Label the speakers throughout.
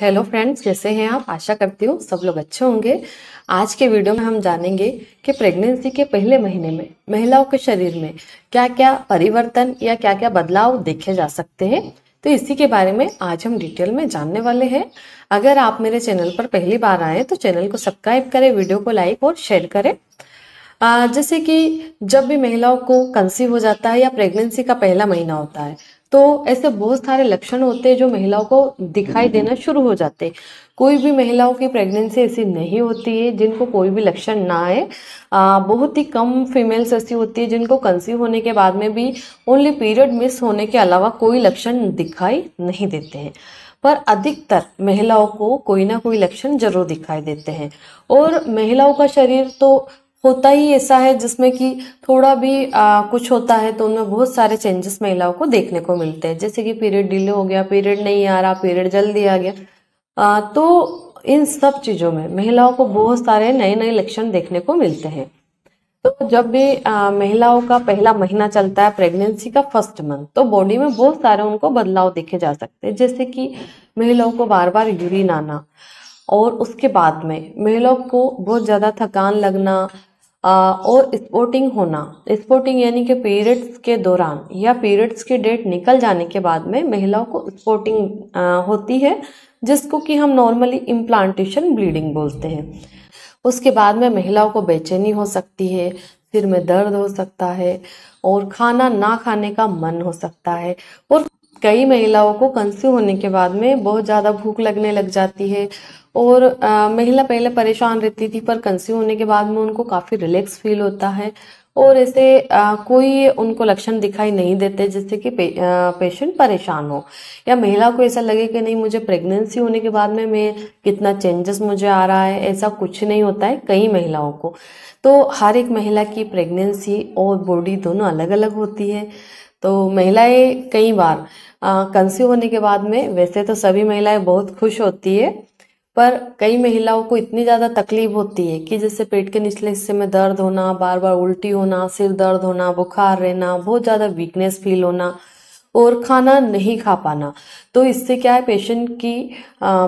Speaker 1: Hello friends कैसे हैं आप आशा करती हूँ सब लोग अच्छे होंगे आज के वीडियो में हम जानेंगे कि प्रेगनेंसी के पहले महीने में महिलाओं के शरीर में क्या क्या परिवर्तन या क्या क्या बदलाव देखे जा सकते हैं तो इसी के बारे में आज हम डिटेल में जानने वाले हैं अगर आप मेरे चैनल पर पहली बार आए तो चैनल को सब्सक्राइब करें वीडियो को लाइक और शेयर करें जैसे कि जब भी महिलाओं को कंसीव हो जाता है या प्रेगनेंसी का पहला महीना होता है तो ऐसे बहुत सारे लक्षण होते हैं जो महिलाओं को दिखाई हम्म, हम्म। देना शुरू हो जाते हैं कोई भी महिलाओं की प्रेगनेंसी ऐसी नहीं होती है जिनको कोई भी लक्षण ना आए बहुत ही कम फीमेल्स ऐसी होती है जिनको कंसीव होने के बाद में भी ओनली पीरियड मिस होने के अलावा कोई लक्षण दिखाई नहीं देते हैं पर अधिकतर महिलाओं को कोई ना कोई लक्षण जरूर दिखाई देते हैं और महिलाओं का शरीर तो होता ही ऐसा है जिसमें कि थोड़ा भी आ, कुछ होता है तो उनमें बहुत सारे चेंजेस महिलाओं को देखने को मिलते हैं जैसे कि पीरियड डिले हो गया पीरियड नहीं आ रहा पीरियड जल्दी आ गया आ, तो इन सब चीज़ों में महिलाओं को बहुत सारे नए नए लक्षण देखने को मिलते हैं तो जब भी महिलाओं का पहला महीना चलता है प्रेगनेंसी का फर्स्ट मंथ तो बॉडी में बहुत सारे उनको बदलाव देखे जा सकते हैं जैसे कि महिलाओं को बार बार यूरिन आना और उसके बाद में महिलाओं को बहुत ज़्यादा थकान लगना और स्पोर्टिंग होना स्पोर्टिंग यानी कि पीरियड्स के दौरान या पीरियड्स की डेट निकल जाने के बाद में महिलाओं को स्पोर्टिंग होती है जिसको कि हम नॉर्मली इम्प्लांटेशन ब्लीडिंग बोलते हैं उसके बाद में महिलाओं को बेचैनी हो सकती है सिर में दर्द हो सकता है और खाना ना खाने का मन हो सकता है और कई महिलाओं को कंस्यू होने के बाद में बहुत ज़्यादा भूख लगने लग जाती है और आ, महिला पहले परेशान रहती थी पर कंस्यू होने के बाद में उनको काफ़ी रिलैक्स फील होता है और ऐसे कोई उनको लक्षण दिखाई नहीं देते जिससे कि पे, पेशेंट परेशान हो या महिला को ऐसा लगे कि नहीं मुझे प्रेगनेंसी होने के बाद में मैं कितना चेंजेस मुझे आ रहा है ऐसा कुछ नहीं होता है कई महिलाओं को तो हर एक महिला की प्रेगनेंसी और बॉडी दोनों अलग अलग होती है तो महिलाएं कई बार कंस्यू होने के बाद में वैसे तो सभी महिलाएं बहुत खुश होती है पर कई महिलाओं को इतनी ज़्यादा तकलीफ होती है कि जैसे पेट के निचले हिस्से में दर्द होना बार बार उल्टी होना सिर दर्द होना बुखार रहना बहुत ज़्यादा वीकनेस फील होना और खाना नहीं खा पाना तो इससे क्या है पेशेंट की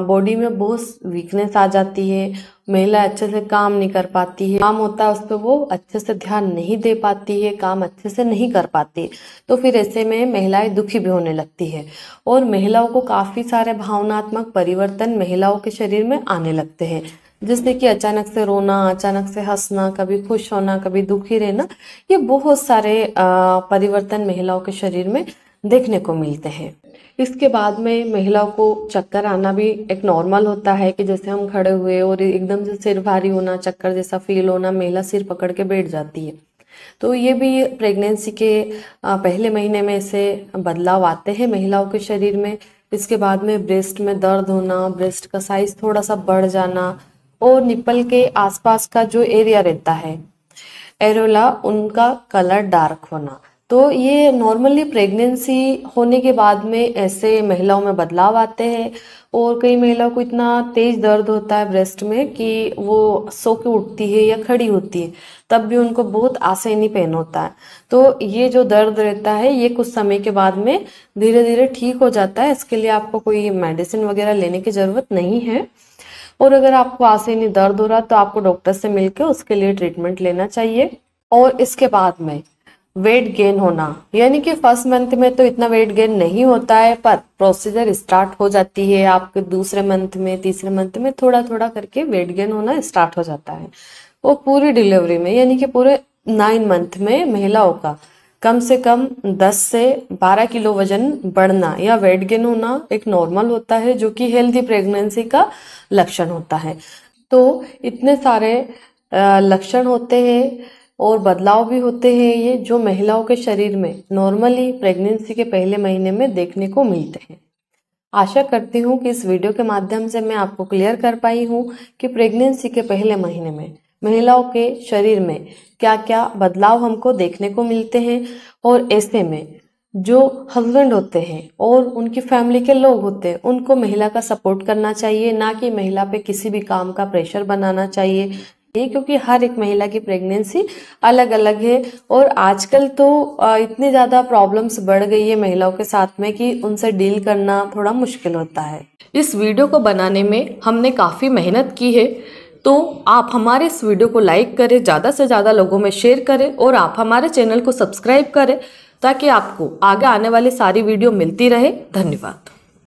Speaker 1: बॉडी में बहुत वीकनेस आ जाती है महिला अच्छे से काम नहीं कर पाती है काम होता है उस पर वो अच्छे से ध्यान नहीं दे पाती है काम अच्छे से नहीं कर पाती तो फिर ऐसे में महिलाएं दुखी भी होने लगती है और महिलाओं को काफ़ी सारे भावनात्मक परिवर्तन महिलाओं के शरीर में आने लगते हैं जिससे कि अचानक से रोना अचानक से हंसना कभी खुश होना कभी दुखी रहना ये बहुत सारे परिवर्तन महिलाओं के शरीर में देखने को मिलते हैं इसके बाद में महिला को चक्कर आना भी एक नॉर्मल होता है कि जैसे हम खड़े हुए और एकदम से सिर भारी होना चक्कर जैसा फील होना महिला सिर पकड़ के बैठ जाती है तो ये भी प्रेगनेंसी के पहले महीने में ऐसे बदलाव आते हैं महिलाओं के शरीर में इसके बाद में ब्रेस्ट में दर्द होना ब्रेस्ट का साइज थोड़ा सा बढ़ जाना और निप्पल के आसपास का जो एरिया रहता है एरोला उनका कलर डार्क होना तो ये नॉर्मली प्रेगनेंसी होने के बाद में ऐसे महिलाओं में बदलाव आते हैं और कई महिलाओं को इतना तेज दर्द होता है ब्रेस्ट में कि वो सो के उठती है या खड़ी होती है तब भी उनको बहुत आसानी पेन होता है तो ये जो दर्द रहता है ये कुछ समय के बाद में धीरे धीरे ठीक हो जाता है इसके लिए आपको कोई मेडिसिन वगैरह लेने की ज़रूरत नहीं है और अगर आपको आसानी दर्द हो रहा तो आपको डॉक्टर से मिलकर उसके लिए ट्रीटमेंट लेना चाहिए और इसके बाद में वेट गेन होना यानी कि फर्स्ट मंथ में तो इतना वेट गेन नहीं होता है पर प्रोसीजर स्टार्ट हो जाती है आपके दूसरे मंथ में तीसरे मंथ में थोड़ा थोड़ा करके वेट गेन होना स्टार्ट हो जाता है वो पूरी डिलीवरी में यानी कि पूरे नाइन मंथ में महिलाओं का कम से कम 10 से 12 किलो वजन बढ़ना या वेट गेन होना एक नॉर्मल होता है जो कि हेल्दी प्रेगनेंसी का लक्षण होता है तो इतने सारे लक्षण होते हैं और बदलाव भी होते हैं ये जो महिलाओं के शरीर में नॉर्मली प्रेगनेंसी के पहले महीने में देखने को मिलते हैं आशा करती हूँ कि इस वीडियो के माध्यम से मैं आपको क्लियर कर पाई हूँ कि प्रेगनेंसी के पहले महीने में महिलाओं के शरीर में क्या क्या बदलाव हमको देखने को मिलते हैं और ऐसे में जो हस्बैंड होते हैं और उनकी फैमिली के लोग होते हैं उनको महिला का सपोर्ट करना चाहिए ना कि महिला पे किसी भी काम का प्रेशर बनाना चाहिए ये क्योंकि हर एक महिला की प्रेगनेंसी अलग अलग है और आजकल तो इतनी ज़्यादा प्रॉब्लम्स बढ़ गई है महिलाओं के साथ में कि उनसे डील करना थोड़ा मुश्किल होता है इस वीडियो को बनाने में हमने काफ़ी मेहनत की है तो आप हमारे इस वीडियो को लाइक करें ज़्यादा से ज़्यादा लोगों में शेयर करें और आप हमारे चैनल को सब्सक्राइब करें ताकि आपको आगे आने वाली सारी वीडियो मिलती रहे धन्यवाद